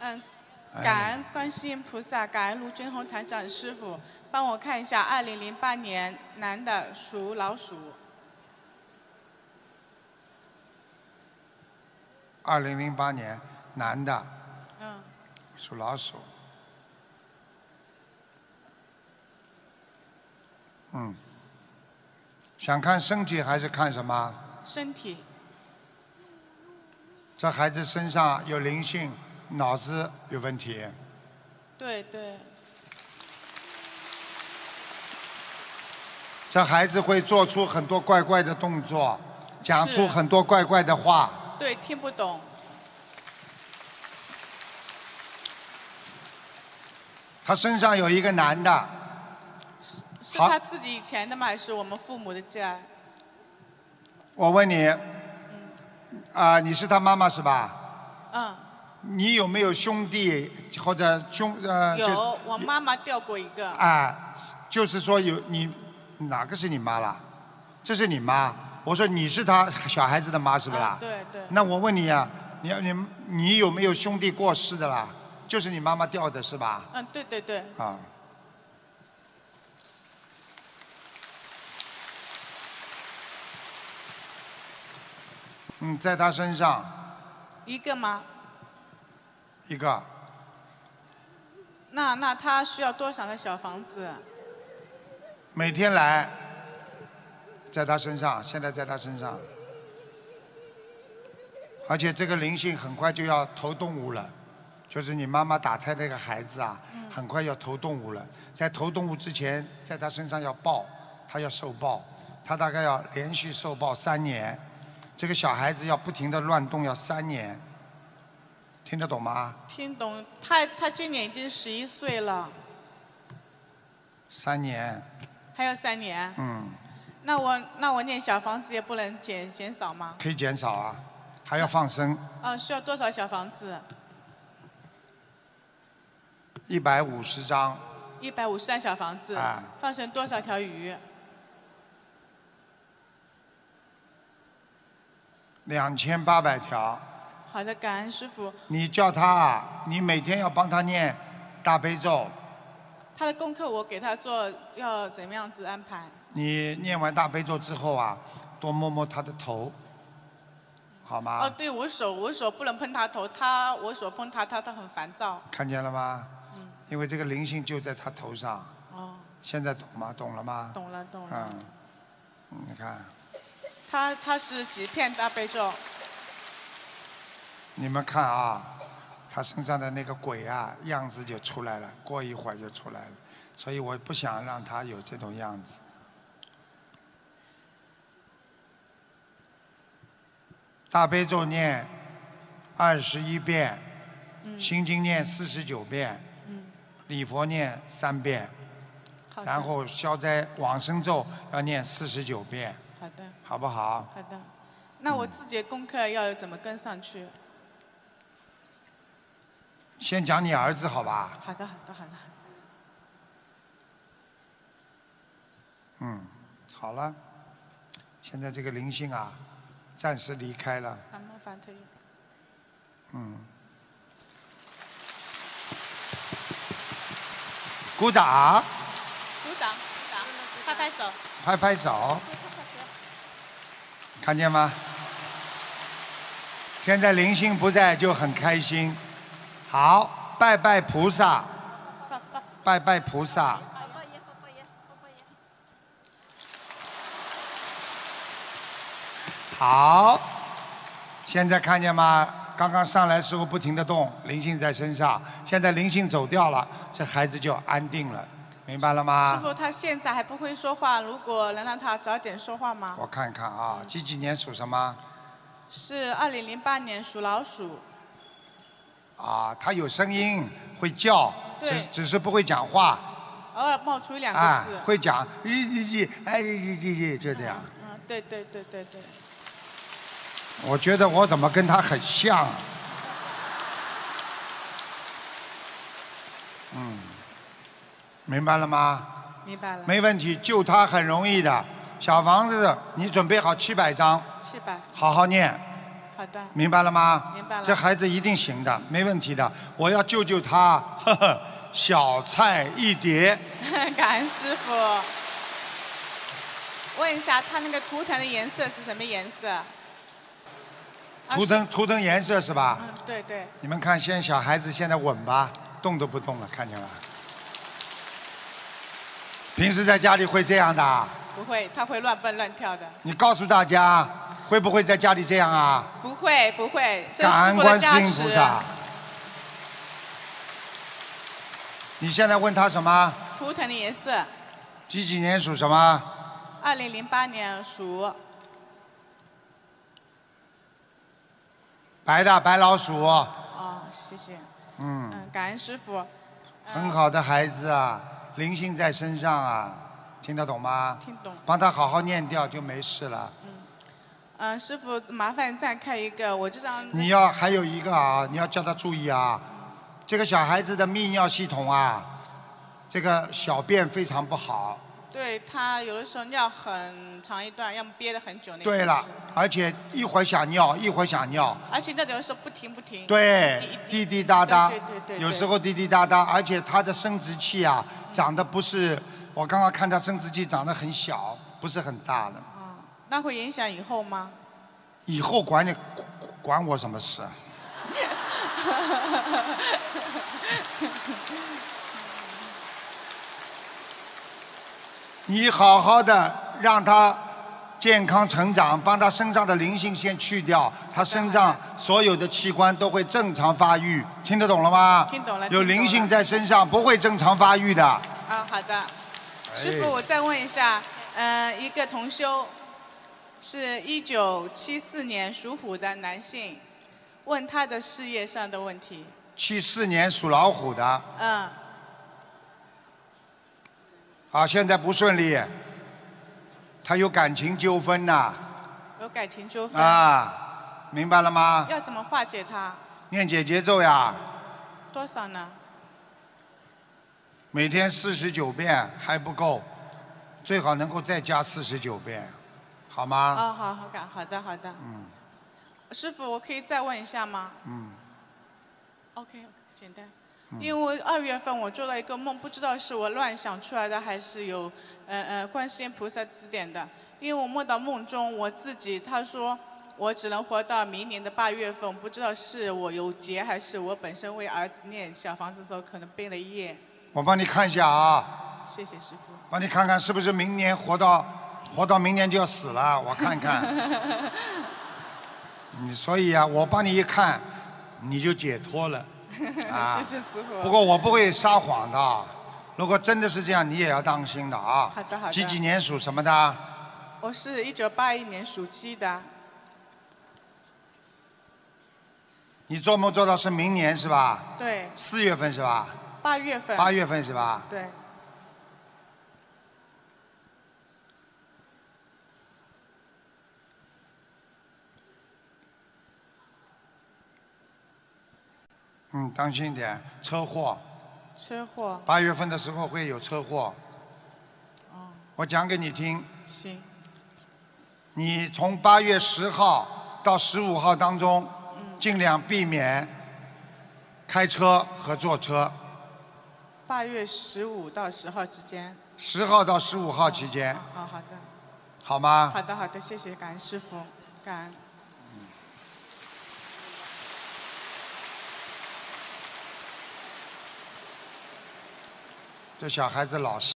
嗯，感恩观世音菩萨，感恩卢俊红台长师傅，帮我看一下，二零零八年男的属老鼠。二零零八年男的，嗯，属老鼠。嗯，想看身体还是看什么？身体。这孩子身上有灵性，脑子有问题。对对。这孩子会做出很多怪怪的动作，讲出很多怪怪的话。对，听不懂。他身上有一个男的，是是他自己以前的吗？还是我们父母的家？我问你。啊，你是他妈妈是吧？嗯。你有没有兄弟或者兄呃？有，我妈妈掉过一个。啊，就是说有你，哪个是你妈啦？这是你妈。我说你是他小孩子的妈是不啦？对对。那我问你啊，你你你有没有兄弟过世的啦？就是你妈妈掉的是吧？嗯，对对对。啊。嗯，在他身上，一个吗？一个。那那他需要多少个小房子？每天来，在他身上，现在在他身上。而且这个灵性很快就要投动物了，就是你妈妈打胎那个孩子啊，很快要投动物了。在投动物之前，在他身上要报，他要受报，他大概要连续受报三年。这个小孩子要不停的乱动，要三年，听得懂吗？听懂，他他今年已经十一岁了。三年。还要三年。嗯。那我那我念小房子也不能减减少吗？可以减少啊，还要放生。嗯，需要多少小房子？一百五十张。一百五十张小房子。啊。放生多少条鱼？两千八百条。好的，感恩师傅。你叫他，你每天要帮他念大悲咒。他的功课我给他做，要怎么样子安排？你念完大悲咒之后啊，多摸摸他的头，好吗？哦，对，我手我手不能碰他头，他我手碰他，他他很烦躁。看见了吗？嗯。因为这个灵性就在他头上。哦。现在懂吗？懂了吗？懂了，懂了。嗯，你看。他他是几片大悲咒？你们看啊，他身上的那个鬼啊样子就出来了，过一会儿就出来了，所以我不想让他有这种样子。大悲咒念二十一遍，心经念四十九遍，礼佛念三遍，然后消灾往生咒要念四十九遍。好的，好不好？好的，那我自己的功课要怎么跟上去？先讲你儿子好吧？好的，好的，好的。嗯，好了，现在这个灵性啊，暂时离开了。嗯，鼓掌。鼓掌，拍拍手。拍拍手。看见吗？现在灵性不在就很开心。好，拜拜菩萨，拜拜菩萨。好，现在看见吗？刚刚上来时候不停的动，灵性在身上。现在灵性走掉了，这孩子就安定了。明白了吗？师傅，他现在还不会说话，如果能让他早点说话吗？我看看啊，几几年属什么？是二零零八年属老鼠。啊，他有声音会叫，只只是不会讲话，偶尔冒出两个字，会讲，咦咦哎哎咦咦，就这样。嗯，对对对对对。我觉得我怎么跟他很像，嗯。明白了吗？明白了。没问题，救他很容易的。小房子，你准备好七百张。七百。好好念。好的。明白了吗？明白了。这孩子一定行的，没问题的。我要救救他，呵呵，小菜一碟。感恩师傅。问一下，他那个图腾的颜色是什么颜色？图腾图腾颜色是吧？嗯，对对。你们看，现在小孩子现在稳吧，动都不动了，看见了。平时在家里会这样的？不会，他会乱蹦乱跳的。你告诉大家，会不会在家里这样啊？不会，不会。感恩观世音菩萨。你现在问他什么？图腾的颜色。几几年属什么？二零零八年属白的白老鼠。哦，谢谢。嗯。嗯，感恩师傅。很好的孩子啊。灵性在身上啊，听得懂吗？听懂。帮他好好念掉就没事了。嗯。师傅，麻烦再开一个，我这张。你要还有一个啊，你要叫他注意啊，这个小孩子的泌尿系统啊，这个小便非常不好。对他有的时候尿很长一段，要么憋得很久。那对了，而且一会儿想尿，一会儿想尿。而且那时候不停不停。对，滴滴答答。对对对对。有时候滴滴答答，而且他的生殖器啊。长得不是，我刚刚看他生殖器长得很小，不是很大的。啊，那会影响以后吗？以后管你管我什么事 你好好的让他。健康成长，帮他身上的灵性先去掉，他身上所有的器官都会正常发育，听得懂了吗？听懂了。有灵性在身上不会正常发育的。啊，好的，师傅，我再问一下，呃，一个同修，是一九七四年属虎的男性，问他的事业上的问题。七四年属老虎的。嗯。啊，现在不顺利。他有感情纠纷呐，有感情纠纷啊，明白了吗？要怎么化解他？念解节奏呀，多少呢？每天四十九遍还不够，最好能够再加四十九遍，好吗？哦，好好感，好的，好的。嗯，师傅，我可以再问一下吗？嗯，OK，简单。因为二月份我做了一个梦，不知道是我乱想出来的，还是有，呃呃，观世音菩萨指点的。因为我梦到梦中我自己，他说我只能活到明年的八月份，不知道是我有劫，还是我本身为儿子念小房子的时候可能背了一夜。我帮你看一下啊，谢谢师傅。帮你看看是不是明年活到，活到明年就要死了，我看看。你所以啊，我帮你一看，你就解脱了。谢谢师傅。不过我不会撒谎的，如果真的是这样，你也要当心的啊。好的好的。几几年属什么的？我是一九八一年属鸡的。你做梦做到是明年是吧？对。四月份是吧？八月份。八月份是吧？对。嗯，当心一点，车祸。车祸。八月份的时候会有车祸。哦。我讲给你听。行。你从八月十号到十五号当中，尽量避免开车和坐车。八月十五到十号之间。十号到十五号期间。哦，好的。好吗？好的，好的，谢谢，感恩师傅，感恩。这小孩子老实。